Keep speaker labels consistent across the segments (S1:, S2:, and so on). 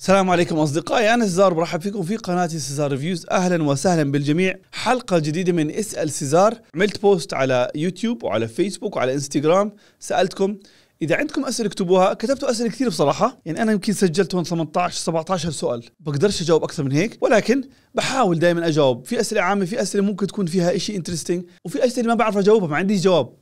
S1: السلام عليكم اصدقائي انا سيزار برحب فيكم في قناه سيزار ريفيوز اهلا وسهلا بالجميع حلقه جديده من اسال سيزار عملت بوست على يوتيوب وعلى فيسبوك وعلى انستغرام سالتكم اذا عندكم اسئله اكتبوها كتبتوا اسئله كثير بصراحه يعني انا يمكن سجلت هون 18 17 سؤال بقدرش اجاوب اكثر من هيك ولكن بحاول دائما اجاوب في اسئله عامه في اسئله ممكن تكون فيها شيء انترستينج وفي اسئله ما بعرف اجاوبها ما عندي جواب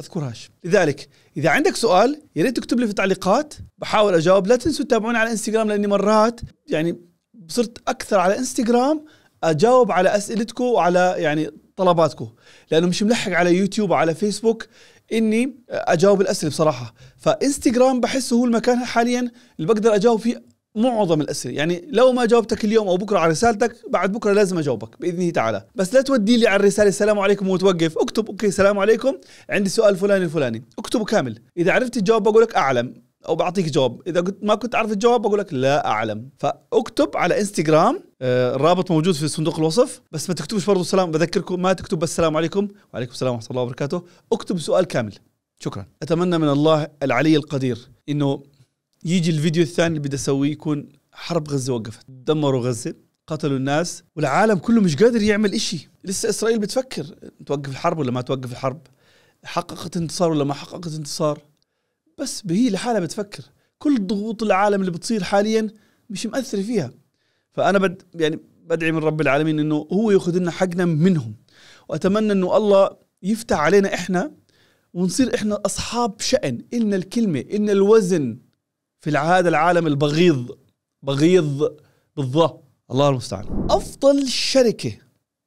S1: اذكرهاش لذلك اذا عندك سؤال يا ريت تكتب لي في التعليقات بحاول اجاوب لا تنسوا تتابعوني على انستغرام لاني مرات يعني صرت اكثر على انستغرام اجاوب على اسئلتكم وعلى يعني طلباتكم لانه مش ملحق على يوتيوب وعلى فيسبوك اني اجاوب الاسئله بصراحه فانستغرام بحسه هو المكان حاليا اللي بقدر اجاوب فيه معظم الاسئله يعني لو ما جاوبتك اليوم او بكره على رسالتك بعد بكره لازم اجاوبك باذنه تعالى بس لا تودي لي على الرساله السلام عليكم وتوقف اكتب اوكي السلام عليكم عندي سؤال فلاني الفلاني اكتبه كامل اذا عرفت الجواب بقول لك اعلم او بعطيك جواب اذا قلت ما كنت عارف الجواب بقول لك لا اعلم فاكتب على انستغرام آه، الرابط موجود في صندوق الوصف بس ما تكتبش برضه السلام بذكركم ما تكتب بس السلام عليكم وعليكم السلام ورحمه الله وبركاته اكتب سؤال كامل شكرا اتمنى من الله العلي القدير انه يجي الفيديو الثاني اللي بدي اسويه يكون حرب غزه وقفت دمروا غزه قتلوا الناس والعالم كله مش قادر يعمل إشي لسه اسرائيل بتفكر توقف الحرب ولا ما توقف الحرب حققت انتصار ولا ما حققت انتصار بس هي لحالها بتفكر كل ضغوط العالم اللي بتصير حاليا مش مأثر فيها فانا بد يعني بدعي من رب العالمين انه هو ياخذ لنا حقنا منهم واتمنى انه الله يفتح علينا احنا ونصير احنا اصحاب شأن النا الكلمه النا الوزن في هذا العالم البغيض بغيض بالظ الله المستعان افضل شركه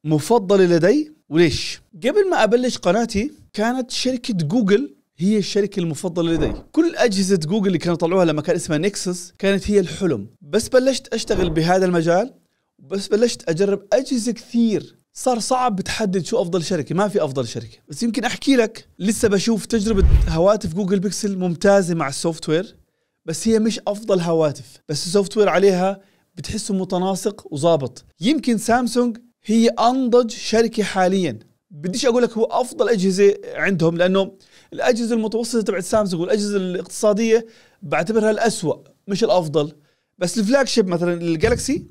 S1: مفضله لدي وليش قبل ما ابلش قناتي كانت شركه جوجل هي الشركة المفضلة لدي كل أجهزة جوجل اللي كانوا طلعوها لما كان اسمها نيكسس كانت هي الحلم بس بلشت أشتغل بهذا المجال بس بلشت أجرب أجهزة كثير صار صعب تحدد شو افضل شركه ما في افضل شركه بس يمكن احكي لك لسه بشوف تجربه هواتف جوجل بيكسل ممتازه مع السوفت وير بس هي مش افضل هواتف بس السوفت وير عليها بتحسه متناسق وظابط يمكن سامسونج هي انضج شركه حاليا بديش اقول لك هو افضل اجهزه عندهم لانه الاجهزه المتوسطه تبعت سامسونج والاجهزه الاقتصاديه بعتبرها الاسوأ مش الافضل بس الفلاج شيب مثلا الجالكسي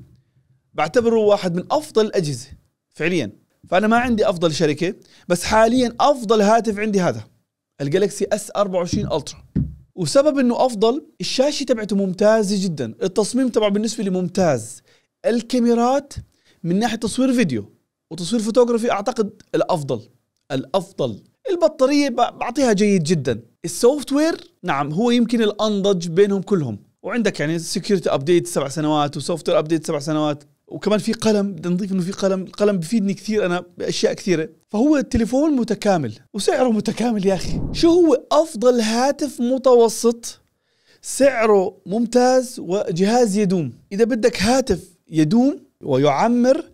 S1: بعتبره واحد من افضل الاجهزه فعليا فانا ما عندي افضل شركه بس حاليا افضل هاتف عندي هذا الجالكسي اس 24 الترا وسبب انه افضل الشاشه تبعته ممتازه جدا التصميم تبعه بالنسبه لي ممتاز الكاميرات من ناحيه تصوير فيديو وتصوير فوتوغرافي اعتقد الافضل الافضل البطاريه بعطيها جيد جدا السوفت وير نعم هو يمكن الانضج بينهم كلهم وعندك يعني سكيورتي ابديت سبع سنوات وسوفت وير ابديت سبع سنوات وكمان في قلم بدنا نضيف انه في قلم القلم بفيدني كثير انا باشياء كثيره فهو التليفون متكامل وسعره متكامل يا اخي شو هو افضل هاتف متوسط سعره ممتاز وجهاز يدوم اذا بدك هاتف يدوم ويعمر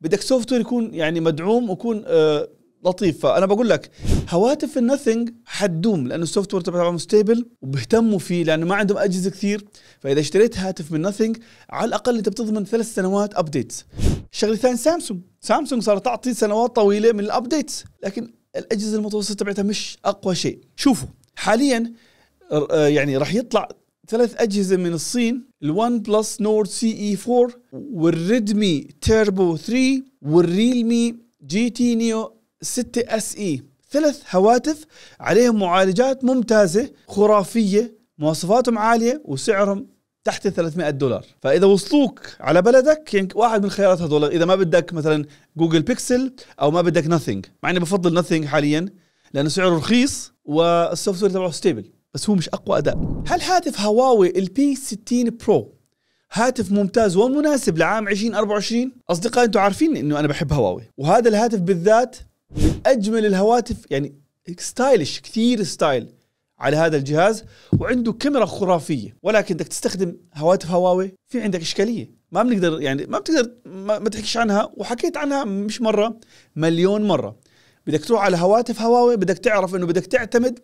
S1: بدك سوفت وير يكون يعني مدعوم ويكون آه، لطيف فانا بقول لك هواتف النثينج حتدوم لانه السوفت وير تبعهم ستيبل وبيهتموا فيه لانه ما عندهم اجهزه كثير فاذا اشتريت هاتف من نثينج على الاقل انت بتضمن ثلاث سنوات ابديتس الشغله الثانيه سامسونج سامسونج صارت تعطي سنوات طويله من الابديتس لكن الاجهزه المتوسطه تبعتها مش اقوى شيء شوفوا حاليا آه، يعني راح يطلع ثلاث اجهزه من الصين الون بلس نورد سي اي 4 والريدمي تيربو 3 والريلمي جي تي نيو 6 اس اي ثلاث هواتف عليهم معالجات ممتازه خرافيه مواصفاتهم عاليه وسعرهم تحت 300 دولار فاذا وصلوك على بلدك يعني واحد من الخيارات هذول اذا ما بدك مثلا جوجل بيكسل او ما بدك ناثينج مع اني بفضل ناثينج حاليا لانه سعره رخيص والسوفت وير تبعه ستيبل بس هو مش اقوى اداء هل هاتف هواوي البي 60 برو هاتف ممتاز ومناسب لعام 2024 اصدقائي انتم عارفين انه انا بحب هواوي وهذا الهاتف بالذات من اجمل الهواتف يعني ستايلش كثير ستايل على هذا الجهاز وعنده كاميرا خرافيه ولكن بدك تستخدم هواتف هواوي في عندك اشكاليه ما بنقدر يعني ما بتقدر ما, تحكيش عنها وحكيت عنها مش مره مليون مره بدك تروح على هواتف هواوي بدك تعرف انه بدك تعتمد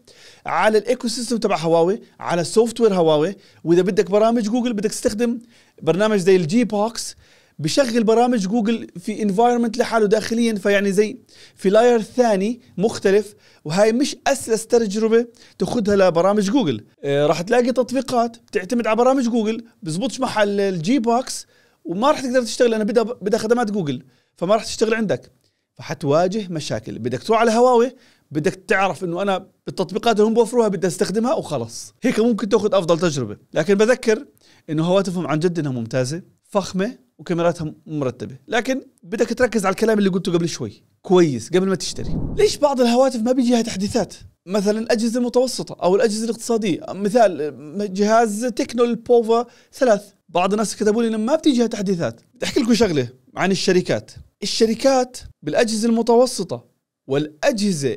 S1: على الايكو سيستم تبع هواوي على سوفت وير هواوي واذا بدك برامج جوجل بدك تستخدم برنامج زي الجي بوكس بشغل برامج جوجل في انفايرمنت لحاله داخليا فيعني زي في لاير ثاني مختلف وهي مش اسلس تجربه تاخذها لبرامج جوجل آه راح تلاقي تطبيقات بتعتمد على برامج جوجل بزبطش مع الجي بوكس وما راح تقدر تشتغل انا بدها بدها خدمات جوجل فما راح تشتغل عندك فحتواجه مشاكل بدك تروح على هواوي بدك تعرف انه انا بالتطبيقات اللي هم بوفروها بدي استخدمها وخلص هيك ممكن تاخذ افضل تجربه لكن بذكر انه هواتفهم عن جد انها ممتازه فخمه وكاميراتها مرتبه لكن بدك تركز على الكلام اللي قلته قبل شوي كويس قبل ما تشتري ليش بعض الهواتف ما بيجيها تحديثات مثلا الاجهزه المتوسطه او الاجهزه الاقتصاديه مثال جهاز تكنو البوفا ثلاث بعض الناس كتبوا لي ما بتيجيها تحديثات بدي احكي لكم شغله عن الشركات الشركات بالاجهزه المتوسطه والاجهزه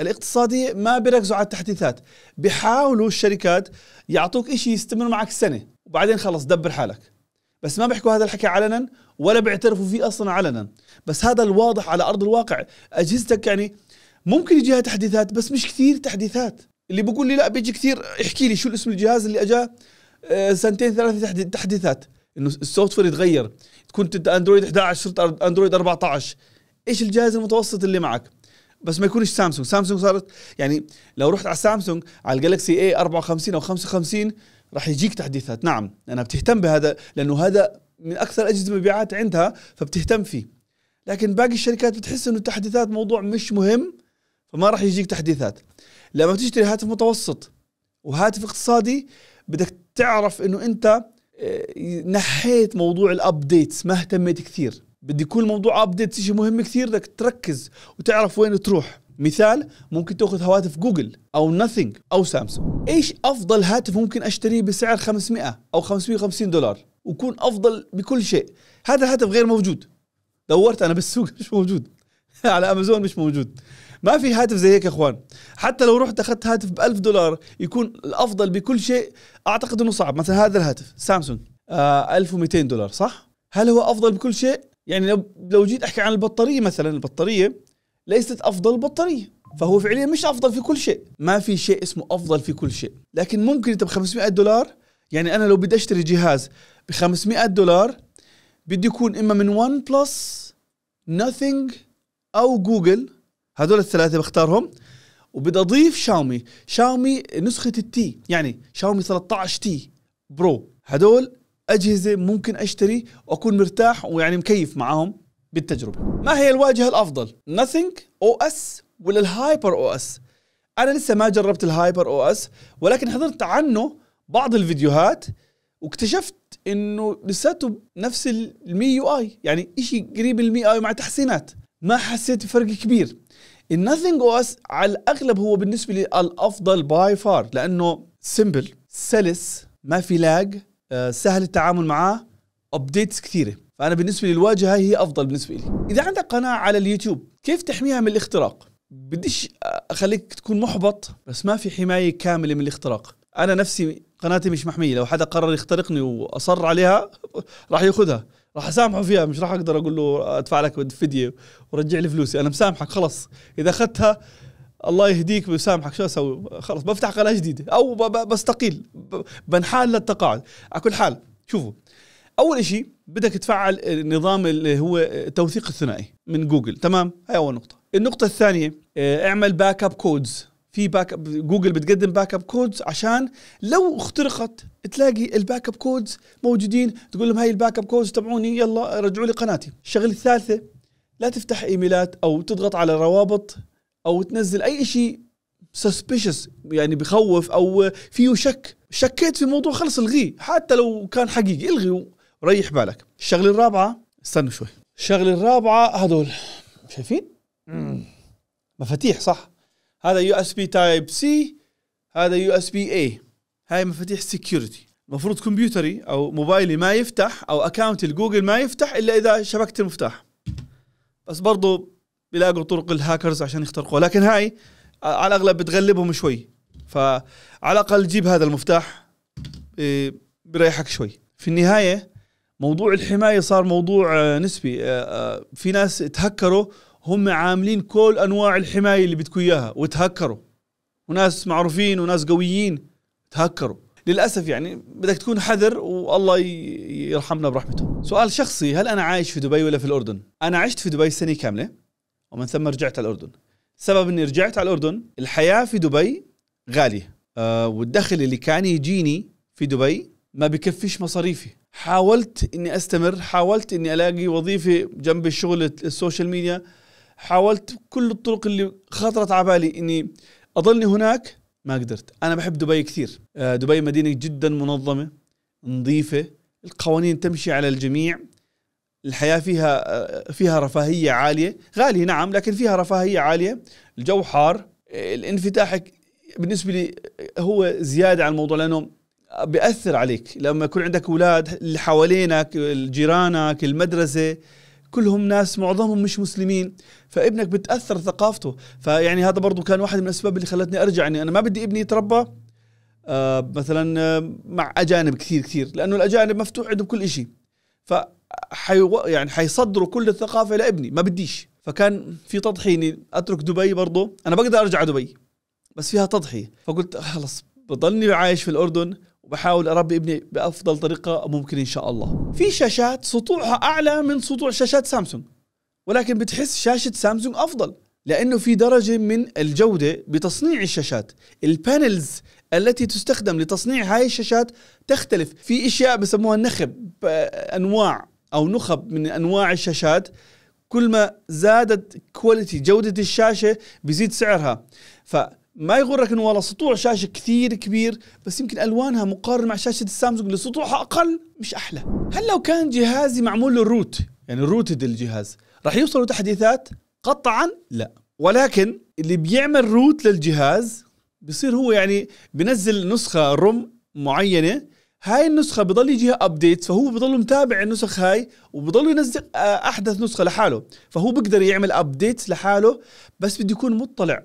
S1: الاقتصادية ما بيركزوا على التحديثات بيحاولوا الشركات يعطوك إشي يستمر معك سنة وبعدين خلص دبر حالك بس ما بيحكوا هذا الحكي علنا ولا بيعترفوا فيه اصلا علنا بس هذا الواضح على ارض الواقع اجهزتك يعني ممكن يجيها تحديثات بس مش كثير تحديثات اللي بقول لي لا بيجي كثير احكي لي شو الاسم الجهاز اللي اجاه آه، سنتين ثلاثه تحديثات انه السوفت وير يتغير كنت انت اندرويد 11 صرت اندرويد 14 ايش الجهاز المتوسط اللي معك بس ما يكونش سامسونج سامسونج صارت يعني لو رحت على سامسونج على الجالكسي اي 54 او 55 راح يجيك تحديثات نعم لانها بتهتم بهذا لانه هذا من اكثر اجهزه مبيعات عندها فبتهتم فيه لكن باقي الشركات بتحس انه التحديثات موضوع مش مهم فما راح يجيك تحديثات لما تشتري هاتف متوسط وهاتف اقتصادي بدك تعرف انه انت آه، نحيت موضوع الابديتس ما اهتميت كثير بدي يكون موضوع ابديتس شيء مهم كثير بدك تركز وتعرف وين تروح مثال ممكن تاخذ هواتف جوجل او ناثينج او سامسونج ايش افضل هاتف ممكن اشتريه بسعر 500 او 550 دولار ويكون افضل بكل شيء هذا الهاتف غير موجود دورت انا بالسوق مش موجود على امازون مش موجود ما في هاتف زي هيك يا اخوان حتى لو رحت اخذت هاتف ب 1000 دولار يكون الافضل بكل شيء اعتقد انه صعب مثلا هذا الهاتف سامسونج آه 1200 دولار صح هل هو افضل بكل شيء يعني لو لو جيت احكي عن البطاريه مثلا البطاريه ليست افضل بطاريه فهو فعليا مش افضل في كل شيء ما في شيء اسمه افضل في كل شيء لكن ممكن انت ب 500 دولار يعني انا لو بدي اشتري جهاز ب 500 دولار بدي يكون اما من ون بلس نوثينج او جوجل هذول الثلاثه بختارهم وبدي اضيف شاومي شاومي نسخه التي يعني شاومي 13 تي برو هدول اجهزه ممكن اشتري واكون مرتاح ويعني مكيف معاهم بالتجربه ما هي الواجهه الافضل nothing او اس ولا الهايبر او اس انا لسه ما جربت الهايبر او اس ولكن حضرت عنه بعض الفيديوهات واكتشفت انه لساته نفس المي يو اي يعني شيء قريب المي اي مع تحسينات ما حسيت بفرق كبير الناثينج او اس على الاغلب هو بالنسبه لي الافضل باي فار لانه سمبل سلس ما في لاج آه، سهل التعامل معاه ابديتس كثيره فانا بالنسبه لي الواجهه هي افضل بالنسبه لي اذا عندك قناه على اليوتيوب كيف تحميها من الاختراق بديش اخليك تكون محبط بس ما في حمايه كامله من الاختراق انا نفسي قناتي مش محميه لو حدا قرر يخترقني واصر عليها راح ياخذها راح اسامحه فيها مش راح اقدر اقول له ادفع لك فديه ورجع لي فلوسي انا مسامحك خلص اذا اخذتها الله يهديك ويسامحك شو اسوي خلص بفتح قناه جديده او بستقيل بنحال للتقاعد على كل حال شوفوا اول شيء بدك تفعل النظام اللي هو التوثيق الثنائي من جوجل تمام هاي اول نقطه النقطه الثانيه آه، اعمل باك اب كودز في باك اب جوجل بتقدم باك اب كودز عشان لو اخترقت تلاقي الباك اب كودز موجودين تقول لهم هاي الباك اب كودز تبعوني يلا رجعوا لي قناتي الشغله الثالثه لا تفتح ايميلات او تضغط على روابط او تنزل اي شيء سسبيشس يعني بخوف او فيه شك شكيت في موضوع خلص الغيه حتى لو كان حقيقي الغي ريح بالك الشغله الرابعه استنوا شوي الشغله الرابعه هدول شايفين مفاتيح صح هذا يو اس بي تايب سي هذا يو اس بي اي هاي مفاتيح سكيورتي المفروض كمبيوتري او موبايلي ما يفتح او اكونت الجوجل ما يفتح الا اذا شبكت المفتاح بس برضو بيلاقوا طرق الهاكرز عشان يخترقوها لكن هاي على الاغلب بتغلبهم شوي فعلى الاقل جيب هذا المفتاح إيه، بريحك شوي في النهايه موضوع الحمايه صار موضوع آه، نسبي آه، آه، في ناس تهكروا هم عاملين كل انواع الحمايه اللي بدكم اياها وتهكروا وناس معروفين وناس قويين تهكروا للاسف يعني بدك تكون حذر والله يرحمنا برحمته سؤال شخصي هل انا عايش في دبي ولا في الاردن انا عشت في دبي سنه كامله ومن ثم رجعت على الاردن سبب اني رجعت على الاردن الحياه في دبي غاليه أه والدخل اللي كان يجيني في دبي ما بكفيش مصاريفي حاولت اني استمر حاولت اني الاقي وظيفه جنب الشغل السوشيال ميديا حاولت كل الطرق اللي خطرت على بالي اني اضلني هناك ما قدرت انا بحب دبي كثير آه، دبي مدينه جدا منظمه نظيفه القوانين تمشي على الجميع الحياه فيها آه، فيها رفاهيه عاليه غاليه نعم لكن فيها رفاهيه عاليه الجو حار آه، الانفتاح بالنسبه لي هو زياده على الموضوع لانه بياثر عليك لما يكون عندك اولاد اللي حوالينك جيرانك المدرسه كلهم ناس معظمهم مش مسلمين فابنك بتاثر ثقافته فيعني هذا برضو كان واحد من الاسباب اللي خلتني ارجع اني يعني انا ما بدي ابني يتربى آه مثلا آه، مع اجانب كثير كثير لانه الاجانب مفتوح عندهم كل شيء ف يعني حيصدروا كل الثقافه لابني ما بديش فكان في أني اترك دبي برضه انا بقدر ارجع دبي بس فيها تضحيه فقلت خلص بضلني عايش في الاردن وبحاول اربي ابني بافضل طريقه ممكن ان شاء الله في شاشات سطوعها اعلى من سطوع شاشات سامسونج ولكن بتحس شاشه سامسونج افضل لانه في درجه من الجوده بتصنيع الشاشات البانلز التي تستخدم لتصنيع هاي الشاشات تختلف في اشياء بسموها نخب انواع او نخب من انواع الشاشات كل ما زادت كواليتي جوده الشاشه بيزيد سعرها ف ما يغرك انه والله سطوع شاشه كثير كبير بس يمكن الوانها مقارنه مع شاشه السامسونج اللي سطوعها اقل مش احلى هل لو كان جهازي معمول للروت يعني روتد الجهاز راح يوصلوا تحديثات قطعا لا ولكن اللي بيعمل روت للجهاز بصير هو يعني بنزل نسخه روم معينه هاي النسخه بضل يجيها ابديت فهو بضل متابع النسخ هاي وبضل ينزل آه، احدث نسخه لحاله فهو بيقدر يعمل ابديت لحاله بس بده يكون مطلع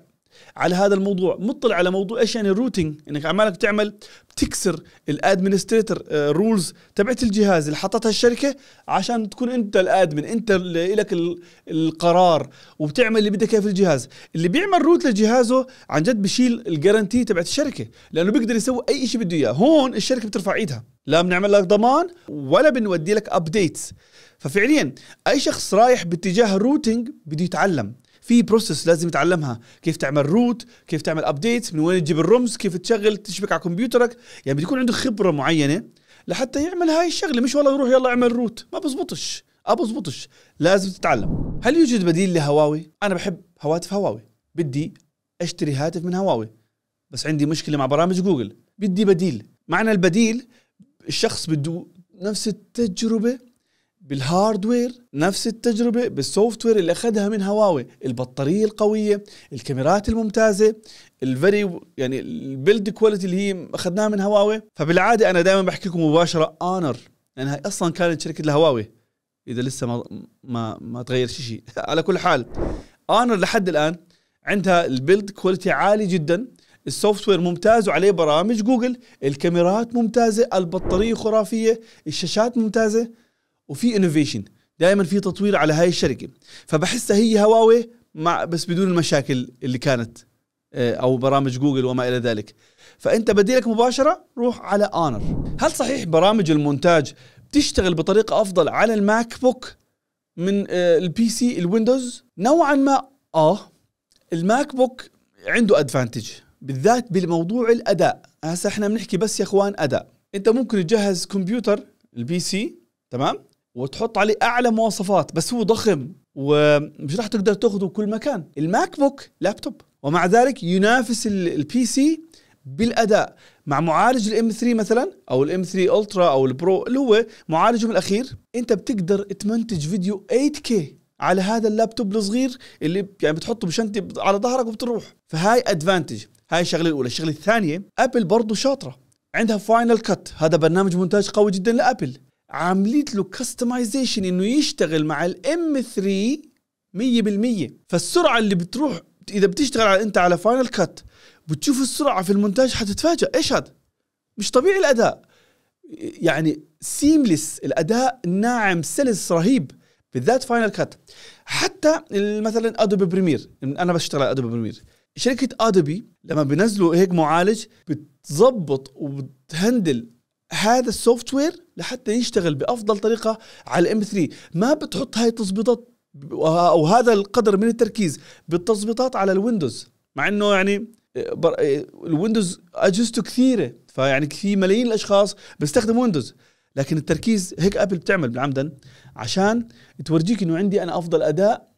S1: على هذا الموضوع مطلع على موضوع ايش يعني الروتينج انك عمالك تعمل بتكسر الادمنستريتر رولز آه، تبعت الجهاز اللي حطتها الشركه عشان تكون انت الادمن انت لك القرار وبتعمل اللي بدك اياه في الجهاز اللي بيعمل روت لجهازه عن جد بشيل الجارنتي تبعت الشركه لانه بيقدر يسوي اي شيء بده اياه هون الشركه بترفع ايدها لا بنعمل لك ضمان ولا بنودي لك ابديتس ففعليا اي شخص رايح باتجاه الروتينج بده يتعلم في بروسس لازم تتعلمها كيف تعمل روت كيف تعمل ابديت من وين تجيب الرمز كيف تشغل تشبك على كمبيوترك يعني بده يكون عنده خبره معينه لحتى يعمل هاي الشغله مش والله يروح يلا اعمل روت ما بزبطش ما بزبطش لازم تتعلم هل يوجد بديل لهواوي انا بحب هواتف هواوي بدي اشتري هاتف من هواوي بس عندي مشكله مع برامج جوجل بدي بديل معنى البديل الشخص بده نفس التجربه بالهاردوير نفس التجربة بالسوفت وير اللي أخذها من هواوي البطارية القوية الكاميرات الممتازة الفري يعني البيلد كواليتي اللي هي أخذناها من هواوي فبالعادة أنا دائما بحكي لكم مباشرة أونر لأنها يعني أصلا كانت شركة الهواوي إذا لسه ما ما, ما تغير شيء على كل حال أونر لحد الآن عندها البيلد كواليتي عالي جدا السوفت وير ممتاز وعليه برامج جوجل الكاميرات ممتازة البطارية خرافية الشاشات ممتازة وفي انوفيشن دائما في تطوير على هاي الشركه فبحسها هي هواوي مع بس بدون المشاكل اللي كانت آه، او برامج جوجل وما الى ذلك فانت بديلك مباشره روح على اونر هل صحيح برامج المونتاج بتشتغل بطريقه افضل على الماك بوك من آه، البي سي الويندوز نوعا ما اه الماك بوك عنده ادفانتج بالذات بالموضوع الاداء هسه احنا بنحكي بس يا اخوان اداء انت ممكن تجهز كمبيوتر البي سي تمام وتحط عليه اعلى مواصفات بس هو ضخم ومش راح تقدر تاخذه بكل مكان الماك بوك لابتوب ومع ذلك ينافس البي سي بالاداء مع معالج الام 3 مثلا او الام 3 الترا او البرو اللي هو معالجهم الاخير انت بتقدر تمنتج فيديو 8K على هذا اللابتوب الصغير اللي يعني بتحطه بشنطه على ظهرك وبتروح فهاي ادفانتج هاي الشغله الاولى الشغله الثانيه ابل برضه شاطره عندها فاينل كت هذا برنامج مونتاج قوي جدا لابل عامليت له كاستمايزيشن انه يشتغل مع الام 3 100% فالسرعه اللي بتروح اذا بتشتغل على انت على فاينل كات بتشوف السرعه في المونتاج حتتفاجئ ايش هذا مش طبيعي الاداء يعني سيمليس الاداء ناعم سلس رهيب بالذات فاينل كات حتى مثلا ادوبي بريمير انا بشتغل على ادوبي بريمير شركه ادوبي لما بينزلوا هيك معالج بتظبط وبتهندل هذا السوفت وير لحتى يشتغل بافضل طريقه على الام 3 ما بتحط هاي التظبيطات او هذا القدر من التركيز بالتظبيطات على الويندوز مع انه يعني آه، آه، الويندوز اجهزته كثيره فيعني في ملايين الاشخاص بيستخدموا ويندوز لكن التركيز هيك ابل بتعمل عمدا عشان تورجيك انه عندي انا افضل اداء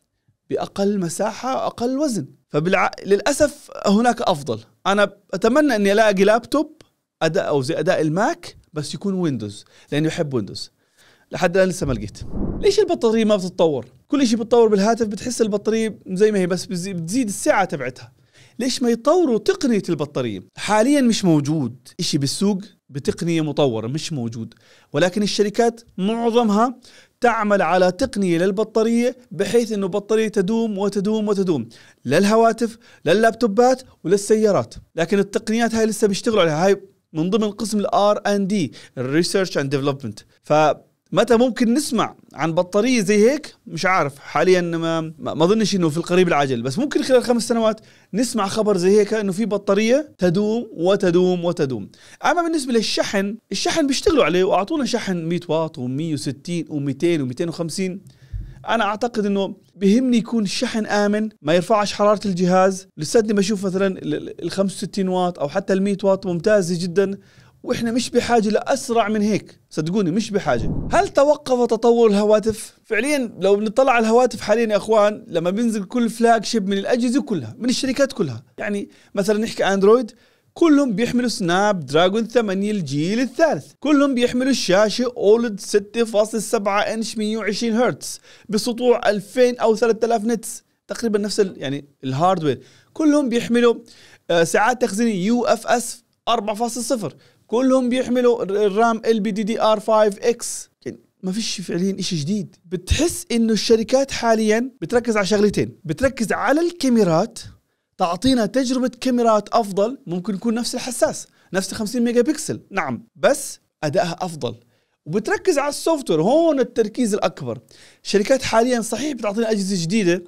S1: باقل مساحه اقل وزن فللاسف فبالع... هناك افضل انا اتمنى اني الاقي لابتوب اداء او زي اداء الماك بس يكون ويندوز لانه يحب ويندوز لحد الان لسه ما لقيت ليش البطاريه ما بتتطور كل شيء بتطور بالهاتف بتحس البطاريه زي ما هي بس بتزيد السعه تبعتها ليش ما يطوروا تقنية البطارية؟ حاليا مش موجود إشي بالسوق بتقنية مطورة مش موجود ولكن الشركات معظمها تعمل على تقنية للبطارية بحيث أنه البطارية تدوم وتدوم وتدوم للهواتف لللابتوبات وللسيارات لكن التقنيات هاي لسه بيشتغلوا عليها هاي من ضمن قسم الار ان دي الريسيرش اند ديفلوبمنت فمتى ممكن نسمع عن بطاريه زي هيك مش عارف حاليا ما ما اظنش انه في القريب العاجل بس ممكن خلال خمس سنوات نسمع خبر زي هيك انه في بطاريه تدوم وتدوم وتدوم اما بالنسبه للشحن الشحن بيشتغلوا عليه واعطونا شحن 100 واط و160 و200 و250 انا اعتقد انه بهمني يكون الشحن امن ما يرفعش حراره الجهاز لساتني بشوف مثلا ال 65 واط او حتى ال 100 واط ممتازه جدا واحنا مش بحاجه لاسرع من هيك صدقوني مش بحاجه هل توقف تطور الهواتف فعليا لو بنطلع على الهواتف حاليا يا اخوان لما بينزل كل فلاج شيب من الاجهزه كلها من الشركات كلها يعني مثلا نحكي اندرويد كلهم بيحملوا سناب دراجون 8 الجيل الثالث كلهم بيحملوا الشاشة أولد 6.7 انش 120 هرتز بسطوع 2000 أو 3000 نتس تقريبا نفس الـ يعني الهاردوير كلهم بيحملوا آه، ساعات تخزين يو اف اس 4.0 كلهم بيحملوا الرام ال بي دي دي ار 5 اكس يعني ما فيش فعليا شيء جديد بتحس انه الشركات حاليا بتركز على شغلتين بتركز على الكاميرات تعطينا تجربة كاميرات أفضل ممكن يكون نفس الحساس نفس 50 ميجا بكسل نعم بس أدائها أفضل وبتركز على السوفت وير هون التركيز الأكبر شركات حاليا صحيح بتعطينا أجهزة جديدة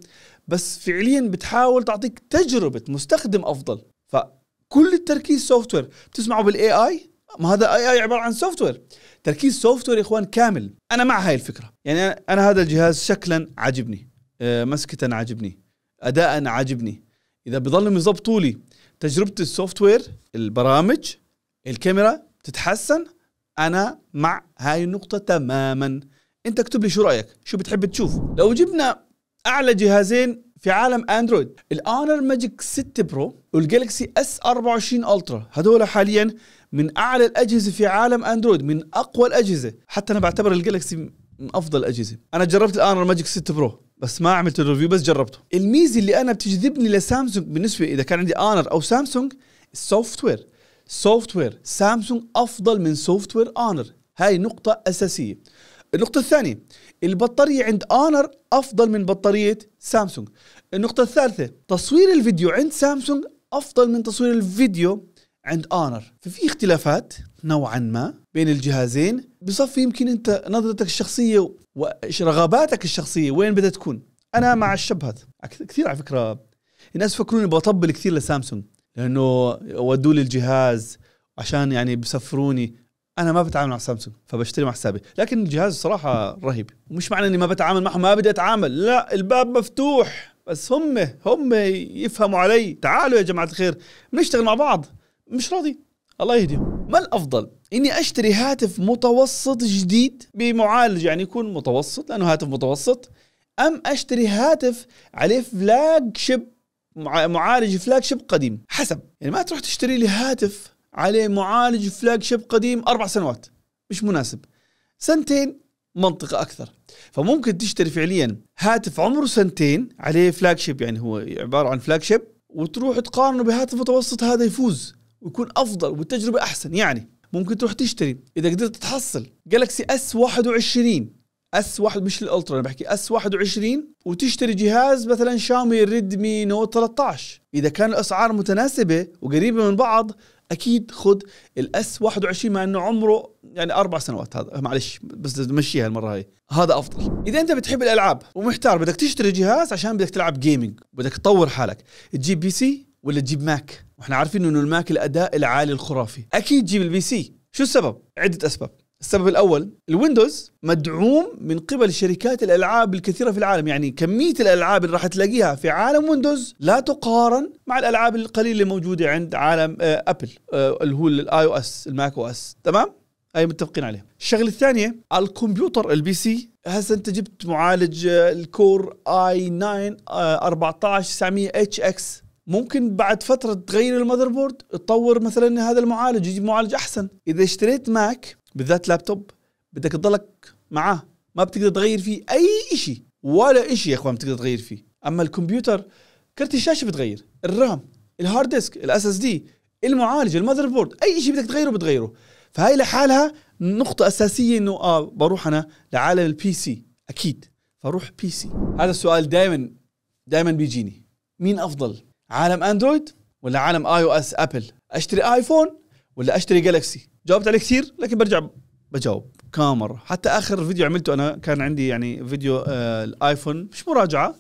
S1: بس فعليا بتحاول تعطيك تجربة مستخدم أفضل فكل التركيز سوفت وير بتسمعوا بالاي اي ما هذا اي اي عباره عن سوفت وير تركيز سوفت وير يا اخوان كامل انا مع هاي الفكره يعني انا هذا الجهاز شكلا عاجبني آه، مسكة عاجبني اداء عاجبني اذا بضلهم يظبطوا لي تجربه السوفت وير البرامج الكاميرا تتحسن انا مع هاي النقطه تماما انت اكتب لي شو رايك شو بتحب تشوف لو جبنا اعلى جهازين في عالم اندرويد الاونر ماجيك 6 برو والجالكسي اس 24 الترا هذول حاليا من اعلى الاجهزه في عالم اندرويد من اقوى الاجهزه حتى انا بعتبر الجالكسي من افضل الاجهزه انا جربت الاونر ماجيك 6 برو بس ما عملت الريفيو بس جربته الميزه اللي انا بتجذبني لسامسونج بالنسبه اذا كان عندي انر او سامسونج السوفت وير سوفت وير سامسونج افضل من سوفت وير انر هاي نقطه اساسيه النقطة الثانية البطارية عند اونر افضل من بطارية سامسونج النقطة الثالثة تصوير الفيديو عند سامسونج افضل من تصوير الفيديو عند اونر ففي اختلافات نوعا ما بين الجهازين بصفي يمكن انت نظرتك الشخصيه ورغباتك الشخصيه وين بدها تكون انا مع هذا كثير على فكره الناس فكروني بطبل كثير لسامسونج لانه ودوا لي الجهاز عشان يعني بسفروني انا ما بتعامل مع سامسونج فبشتري مع حسابي لكن الجهاز صراحه رهيب ومش معنى اني ما بتعامل معهم ما بدي اتعامل لا الباب مفتوح بس هم هم يفهموا علي تعالوا يا جماعه الخير بنشتغل مع بعض مش راضي الله يهديهم ما الافضل اني اشتري هاتف متوسط جديد بمعالج يعني يكون متوسط لانه هاتف متوسط ام اشتري هاتف عليه فلاج شيب معالج فلاج شيب قديم حسب يعني ما تروح تشتري لي هاتف عليه معالج فلاج شيب قديم اربع سنوات مش مناسب سنتين منطقة أكثر فممكن تشتري فعليا هاتف عمره سنتين عليه فلاج شيب يعني هو عبارة عن فلاج شيب وتروح تقارنه بهاتف متوسط هذا يفوز ويكون افضل والتجربه احسن يعني ممكن تروح تشتري اذا قدرت تحصل جالكسي اس 21 اس واحد مش الالترا انا بحكي اس 21 وتشتري جهاز مثلا شاومي ريدمي نوت 13 اذا كان الاسعار متناسبه وقريبه من بعض اكيد خذ الاس 21 مع انه عمره يعني اربع سنوات هذا معلش بس مشيها المره هاي هذا افضل اذا انت بتحب الالعاب ومحتار بدك تشتري جهاز عشان بدك تلعب جيمنج بدك تطور حالك تجيب بي سي ولا تجيب ماك واحنا عارفين انه الماك الاداء العالي الخرافي اكيد جيب البي سي شو السبب عده اسباب السبب الاول الويندوز مدعوم من قبل شركات الالعاب الكثيره في العالم يعني كميه الالعاب اللي راح تلاقيها في عالم ويندوز لا تقارن مع الالعاب القليله اللي موجوده عند عالم آه، ابل آه، اللي هو الاي او اس الماك او اس تمام اي متفقين عليها الشغله الثانيه الكمبيوتر البي سي هسه انت جبت معالج آه، الكور اي 9 14900 اتش اكس ممكن بعد فتره تغير المذر بورد تطور مثلا هذا المعالج يجيب معالج احسن اذا اشتريت ماك بالذات لابتوب بدك تضلك معاه ما بتقدر تغير فيه اي شيء ولا شيء يا اخوان بتقدر تغير فيه اما الكمبيوتر كرت الشاشه بتغير الرام الهارد ديسك الاس اس دي المعالج المذر بورد اي شيء بدك تغيره بتغيره فهي لحالها نقطة أساسية إنه آه بروح أنا لعالم البي سي أكيد فروح بي سي هذا السؤال دائما دائما بيجيني مين أفضل عالم اندرويد ولا عالم اي او اس ابل اشتري ايفون ولا اشتري جالكسي جاوبت عليه كثير لكن برجع بجاوب كامر حتى اخر فيديو عملته انا كان عندي يعني فيديو آه الايفون مش مراجعه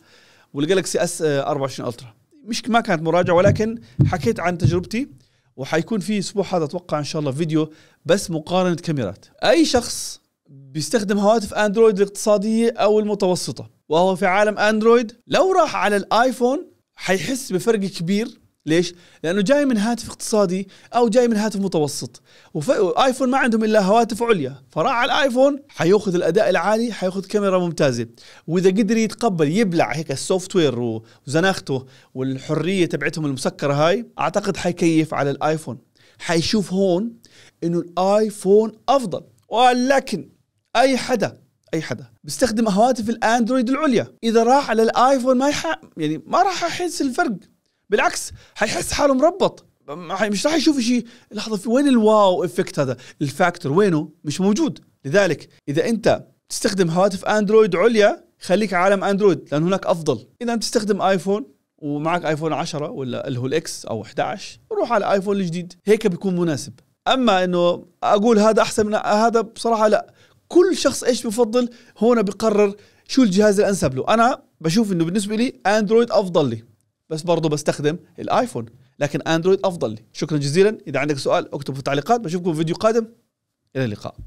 S1: والجالكسي اس آه 24 الترا مش ما كانت مراجعه ولكن حكيت عن تجربتي وحيكون في اسبوع هذا اتوقع ان شاء الله فيديو بس مقارنه كاميرات اي شخص بيستخدم هواتف اندرويد الاقتصاديه او المتوسطه وهو في عالم اندرويد لو راح على الايفون حيحس بفرق كبير ليش؟ لانه جاي من هاتف اقتصادي او جاي من هاتف متوسط وايفون ما عندهم الا هواتف عليا على الايفون حياخذ الاداء العالي حياخذ كاميرا ممتازه واذا قدر يتقبل يبلع هيك السوفت وير وزناخته والحريه تبعتهم المسكره هاي اعتقد حيكيف على الايفون حيشوف هون انه الايفون افضل ولكن اي حدا اي حدا بيستخدم هواتف الاندرويد العليا اذا راح على الايفون ما يح... يعني ما راح احس الفرق بالعكس حيحس حاله مربط مش راح يشوف شيء لحظه في وين الواو افكت هذا الفاكتور وينه مش موجود لذلك اذا انت تستخدم هواتف اندرويد عليا خليك عالم اندرويد لان هناك افضل اذا انت تستخدم ايفون ومعك ايفون 10 ولا اللي هو الاكس او 11 روح على ايفون الجديد هيك بيكون مناسب اما انه اقول هذا احسن من هذا بصراحه لا كل شخص ايش بفضل هنا بقرر شو الجهاز الانسب له انا بشوف انه بالنسبه لي اندرويد افضل لي بس برضه بستخدم الايفون لكن اندرويد افضل لي شكرا جزيلا اذا عندك سؤال اكتبه في التعليقات بشوفكم في فيديو قادم الى اللقاء